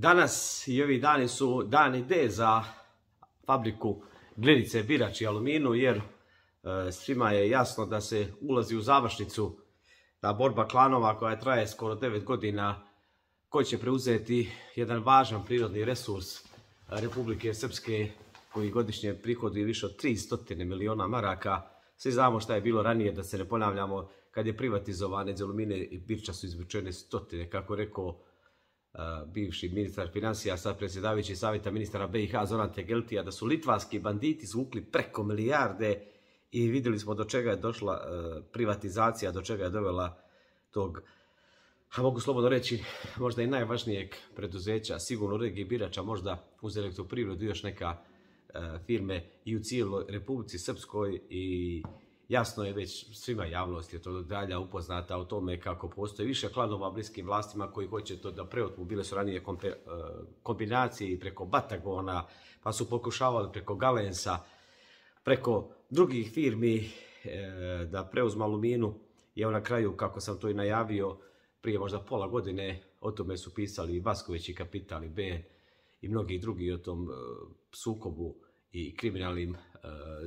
Danas i ovi dani su dani D za fabriku glinice Birač i Aluminu jer e, svima je jasno da se ulazi u završnicu ta borba klanova koja traje skoro 9 godina koji će preuzeti jedan važan prirodni resurs Republike Srpske koji godišnje prihodi više od 300 miliona maraka. Svi znamo šta je bilo ranije, da se ne ponavljamo, kad je privatizovane iz alumine i birča su izvučene stotine, kako rekao bivši ministar financija, sad predsjedavajući savjeta ministara BiH Zoran Tegeltija, da su litvanski banditi zvukli preko milijarde i vidjeli smo do čega je došla e, privatizacija, do čega je dovela tog, a mogu slobodno reći, možda i najvažnijeg preduzeća, sigurno regije birača, možda uz elektroprivredu još neka e, firme i u cijeloj Republici Srpskoj i Jasno je već svima javnost je to dalja upoznata o tome kako postoji više klanova bliskim vlastima koji hoće to da preotmu. Bile su ranije e, kombinacije i preko Batagona, pa su pokušavali preko Galensa, preko drugih firmi e, da preuzmu aluminu. I evo na kraju, kako sam to i najavio, prije možda pola godine o tome su pisali i Vasković i Kapital i BN i mnogi drugi o tom e, sukobu i kriminalnim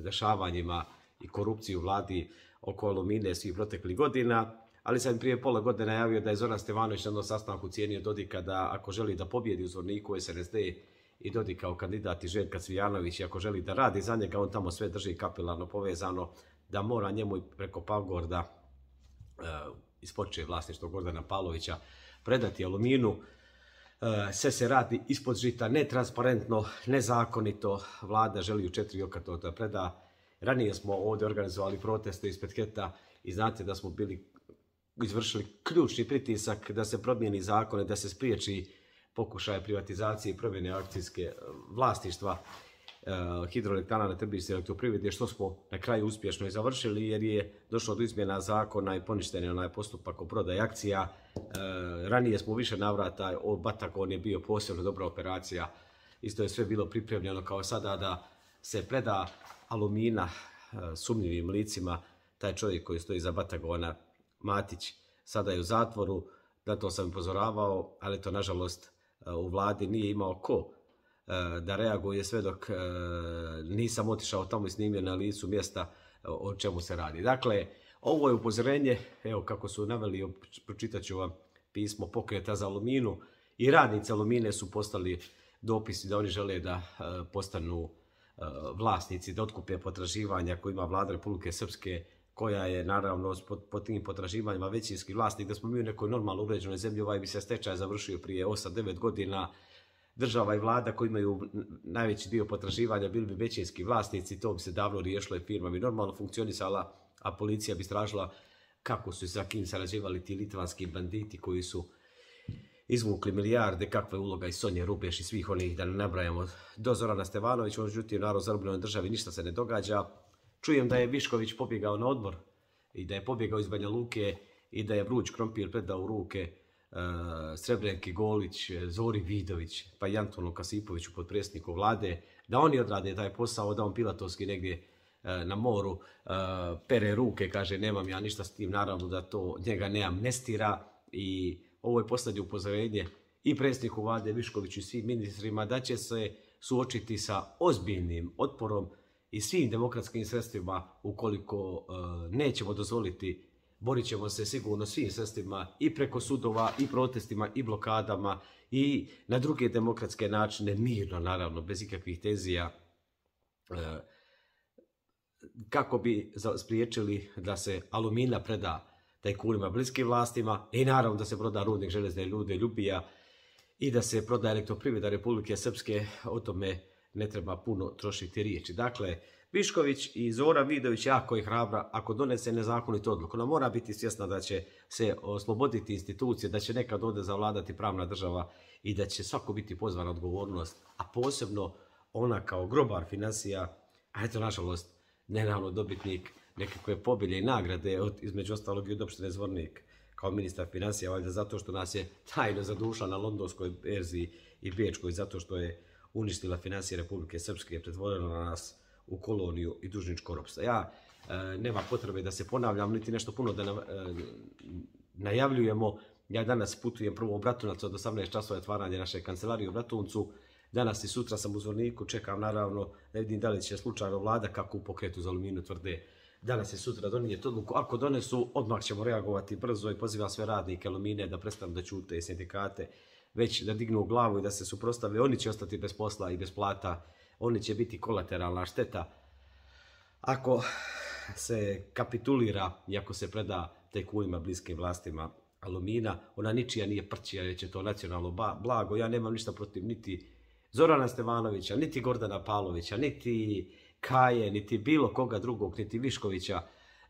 dešavanjima i korupciju vladi oko alumine svih proteklih godina, ali sam prije pola godine najavio da je Zoran Stevanović na jednom sastanku cijenio Dodika da ako želi da pobjedi u Zvorniku SNSD i Dodik kao kandidat i Željka Cvijanović i ako želi da radi za njega, on tamo sve drži kapilarno povezano, da mora njemu i preko Pavgorda e, vlasništvo Gordana Palovića predati aluminu. E, sve se radi ispod žita, netransparentno, nezakonito. Vlada želi u četiri oka da preda Ranije smo ovdje organizovali proteste ispred Heta i znate da smo bili izvršili ključni pritisak da se promijeni zakone, da se spriječi pokušaj privatizacije i promjene akcijske eh, vlasništva eh, hidroelektrana na trbištu elektroprivrede, što smo na kraju uspješno i završili jer je došlo do izmjena zakona i poništen je onaj postupak o prodaji akcija. Eh, ranije smo više navrata, o Batakon je bio posebno dobra operacija, isto je sve bilo pripremljeno kao sada da se preda Alumina, eh, sumnjivim licima, taj čovjek koji stoji za Batagona, Matić, sada je u zatvoru, na to sam upozoravao, ali to nažalost eh, u vladi nije imao ko eh, da reaguje sve dok nisam otišao tamo i snimio na licu mjesta o čemu se radi. Dakle, ovo je upozorenje, evo kako su naveli, pročitat ću vam pismo pokreta za aluminu i radnice alumine su postali dopisi da oni žele da postanu E, vlasnici da otkupe potraživanja koje ima vlada Republike Srpske koja je naravno po tim potraživanjima većinski vlasnik, da smo mi u nekoj normalno uređenoj zemlji, ovaj bi se stečaj završio prije 8-9 godina, država i vlada koji imaju najveći dio potraživanja bili bi većinski vlasnici, to bi se davno riješilo i firma bi normalno funkcionisala, a policija bi stražila kako su i sa kim sarađivali ti litvanski banditi koji su izvukli milijarde, kakva je uloga i Sonje Rubeš i svih onih, da ne nabrajamo, do Zorana Stevanovića, međutim, narod zarobljenoj državi ništa se ne događa. Čujem da je Višković pobjegao na odbor i da je pobjegao iz Banja Luke i da je Vruć Krompir predao u ruke uh, e, Srebrenki Golić, Zori Vidović, pa i Antonu Kasipoviću, potpredsjedniku vlade, da oni odrade taj posao, da on pilatovski negdje e, na moru e, pere ruke, kaže nemam ja ništa s tim, naravno da to njega ne amnestira i ovo je posljednje upozorenje i predsjedniku vlade Viškoviću i svim ministrima da će se suočiti sa ozbiljnim otporom i svim demokratskim sredstvima ukoliko e, nećemo dozvoliti borit ćemo se sigurno svim sredstvima i preko sudova i protestima i blokadama i na druge demokratske načine mirno naravno bez ikakvih tenzija e, kako bi spriječili da se alumina preda tajkunima, bliskim vlastima i naravno da se proda rudnik železne ljude ljubija i da se proda elektroprivreda Republike Srpske, o tome ne treba puno trošiti riječi. Dakle, Višković i Zora Vidović jako je hrabra ako donese nezakonitu odluku. Ona mora biti svjesna da će se osloboditi institucije, da će nekad ovdje zavladati pravna država i da će svako biti pozvan odgovornost, a posebno ona kao grobar financija, a eto nažalost, nenavno dobitnik nekakve pobjede i nagrade, od, između ostalog i od opštine Zvornik, kao ministar financija, valjda zato što nas je tajno zadušao na londonskoj berzi i bečkoj, zato što je uništila financije Republike Srpske, pretvorila nas u koloniju i dužničko ropstvo. Ja e, nema potrebe da se ponavljam, niti nešto puno da na, e, najavljujemo. Ja danas putujem prvo u Bratunac od 18 časova otvaranje naše kancelarije u Bratuncu Danas i sutra sam u Zvorniku, čekam naravno, ne vidim da li će slučajno vlada kako u pokretu za aluminu tvrde danas i sutra donijeti odluku. Ako donesu, odmah ćemo reagovati brzo i pozivam sve radnike alumine da prestanu da čute i sindikate, već da dignu glavu i da se suprostave. Oni će ostati bez posla i bez plata, oni će biti kolateralna šteta. Ako se kapitulira i ako se preda tajkunima bliskim vlastima alumina, ona ničija nije prćija, već je to nacionalno blago. Ja nemam ništa protiv niti Zorana Stevanovića, niti Gordana Palovića, niti Kaje, niti bilo koga drugog, niti Viškovića,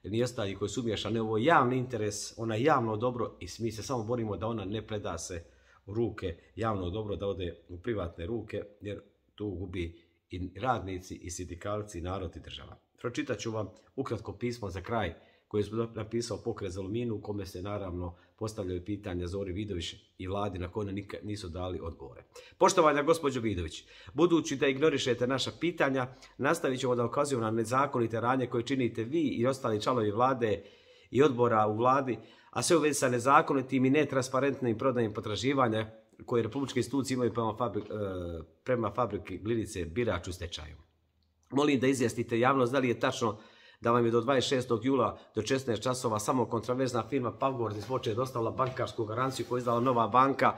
ni ostalih koji su umješani. Ovo je javni interes, ona je javno dobro i mi se samo borimo da ona ne preda se u ruke javno dobro, da ode u privatne ruke, jer tu gubi i radnici, i sindikalci, i narod i država. Pročitat ću vam ukratko pismo za kraj koji je napisao pokret za Luminu, u kome se naravno postavljaju pitanja Zori Vidović i vladi na koje nikad nisu dali odgovore. Poštovanja gospođo Vidović, budući da ignorišete naša pitanja, nastavit ćemo da ukazujemo na nezakonite ranje koje činite vi i ostali članovi vlade i odbora u vladi, a sve u vezi sa nezakonitim i netransparentnim prodajem potraživanja koje republičke institucije imaju prema, e, fabriki Glinice Birač u stečaju. Molim da izjasnite javnost da li je tačno da vam je do 26. jula do 16 časova samo kontraverzna firma Pavgord iz Voče dostavila bankarsku garanciju koju izdala nova banka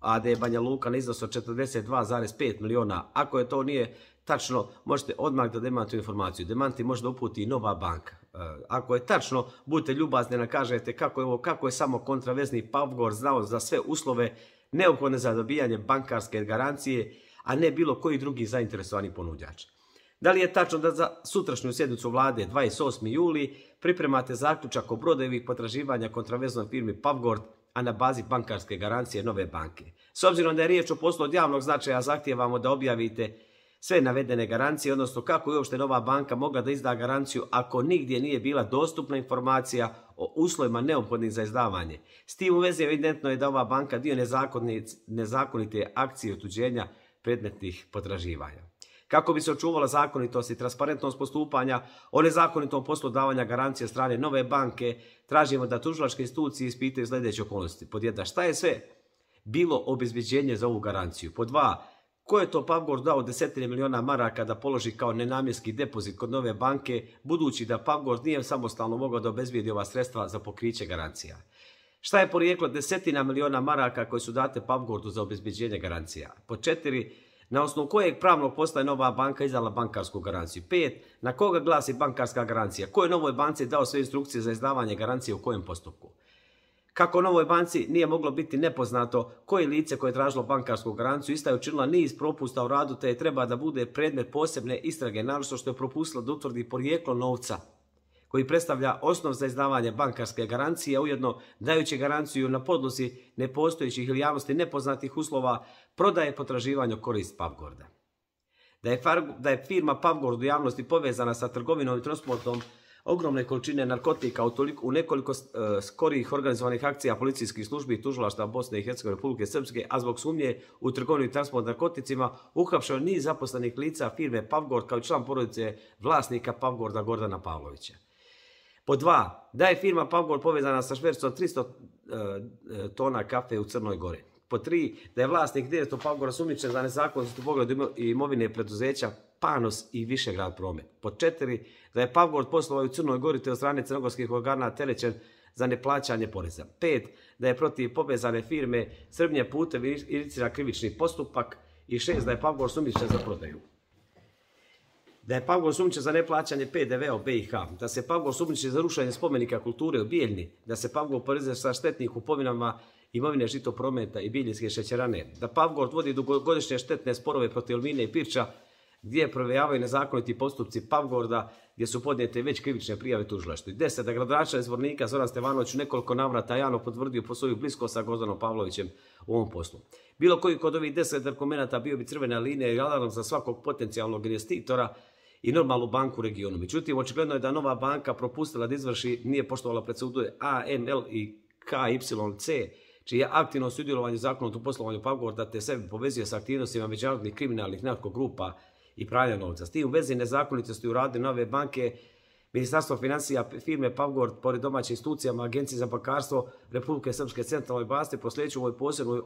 a da je Banja Luka na iznos od 42,5 miliona. Ako je to nije tačno, možete odmah da demantujete informaciju. Demanti može da uputi i nova banka. E, ako je tačno, budite ljubazni da kažete kako je ovo, kako je samo kontravezni Pavgor znao za sve uslove neophodne za dobijanje bankarske garancije, a ne bilo koji drugi zainteresovani ponuđač. Da li je tačno da za sutrašnju sjednicu vlade 28. juli pripremate zaključak o brodevih potraživanja kontraveznoj firmi Pavgord, a na bazi bankarske garancije nove banke? S obzirom da je riječ o poslu od javnog značaja, zahtijevamo da objavite sve navedene garancije, odnosno kako je uopšte nova banka mogla da izda garanciju ako nigdje nije bila dostupna informacija o uslovima neophodnih za izdavanje. S tim u vezi evidentno je da ova banka dio nezakonite akcije otuđenja predmetnih potraživanja kako bi se očuvala zakonitost i transparentnost postupanja o nezakonitom poslu davanja garancije strane nove banke, tražimo da tužilačke institucije ispitaju sljedeće okolnosti. Pod jedna, šta je sve bilo obezbeđenje za ovu garanciju? Pod dva, ko je to Pavgor dao desetine miliona maraka da položi kao nenamjenski depozit kod nove banke, budući da Pavgor nije samostalno mogao da obezbijedi ova sredstva za pokriće garancija? Šta je porijeklo desetina miliona maraka koje su date Pavgordu za obezbjeđenje garancija? Po četiri, na osnovu kojeg pravnog posla je nova banka izdala bankarsku garanciju. Pet, Na koga glasi bankarska garancija? koje je novoj banci dao sve instrukcije za izdavanje garancije u kojem postupku? Kako novoj banci nije moglo biti nepoznato koje lice koje je tražilo bankarsku garanciju, ista je učinila niz propusta u radu te je treba da bude predmet posebne istrage, naročito što je propustila da utvrdi porijeklo novca koji predstavlja osnov za izdavanje bankarske garancije, ujedno dajući garanciju na podlozi nepostojećih ili javnosti nepoznatih uslova prodaje potraživanja korist Pavgorda. Da je, da je firma Pavgord u javnosti povezana sa trgovinom i transportom ogromne količine narkotika u, u nekoliko eh, skorijih skorih organizovanih akcija policijskih službi i tužilaštva Bosne i Hercegovine Republike Srpske, a zbog sumnje u trgovinu i transport narkoticima uhapšao niz zaposlenih lica firme Pavgord kao i član porodice vlasnika Pavgorda Gordana Pavlovića. Po dva, da je firma Pavgol povezana sa švercom 300 eh, eh, tona kafe u Crnoj Gori. Po tri, da je vlasnik direktno Pavgora sumničen za nezakonstvo u pogledu imovine preduzeća Panos i Višegrad Promet. Po četiri, da je Pavgor poslovao u Crnoj Gori te od strane crnogorskih organa telećen za neplaćanje poreza. Pet, da je protiv povezane firme Srbnje putevi inicira krivični postupak i šest, da je Pavgor sumničen za prodaju da je Pavlo osumnjičen za neplaćanje PDV u BiH, da se Pavgor osumnjičen za rušenje spomenika kulture u Bijeljni, da se Pavlo oporezuje sa štetnih kupovinama imovine žito prometa i bijeljinske šećerane, da Pavgor vodi dugogodišnje štetne sporove protiv Elmine i Pirča, gdje provejavaju nezakoniti postupci Pavgorda, gdje su podnijete već krivične prijave tužilaštvu. Deset da iz Vornika, Zoran Stevanović u nekoliko navrata javno potvrdio po svoju blisko sa Gozdanom Pavlovićem u ovom poslu. Bilo koji kod ovih deset dokumenata bio bi crvena linija i za svakog potencijalnog investitora i normalnu banku u regionu. Međutim, očigledno je da nova banka propustila da izvrši, nije poštovala predsuduje ANL i KYC, čije aktivno sudjelovanje zakonu u poslovanju da te sebe povezuje sa aktivnostima međunarodnih kriminalnih grupa i pranja novca. S tim u vezi nezakonitosti u radu nove banke Ministarstvo financija firme Pavgord, pored domaćim institucijama, Agencije za bankarstvo Republike Srpske centralne baste u ovoj posebnoj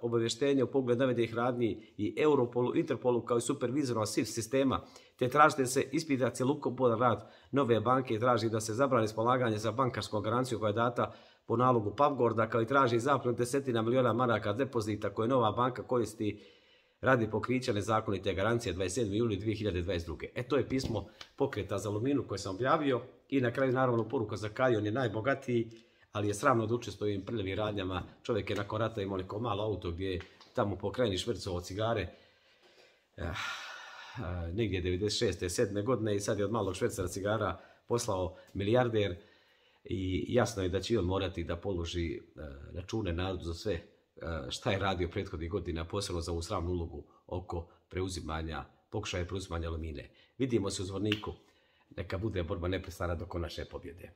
obavještenje u pogledu navedenih radnji i Europolu, Interpolu kao i supervizora SIF sistema, te tražite se ispita cjelokupan rad nove banke i traži da se zabrani spolaganje za bankarsku garanciju koja je data po nalogu Pavgorda, kao i traži zapravo desetina milijuna maraka depozita koje nova banka koristi radi pokrića nezakonite garancije 27. juli 2022. E to je pismo pokreta za aluminu koje sam objavio i na kraju naravno poruka za Kaj, on je najbogatiji, ali je sramno da učestvo ovim prljavim radnjama. Čovjek je nakon rata imao neko malo auto gdje je tamo pokreni švrcovo cigare. 96. Eh, 7. Eh, godine i sad je od malog Švrcara cigara poslao milijarder i jasno je da će on morati da položi eh, račune narodu za sve E, šta je radio prethodnih godina, posebno za ovu sravnu ulogu oko preuzimanja, pokušaja preuzimanja lomine. Vidimo se u zvorniku. Neka bude borba neprestana do konačne pobjede.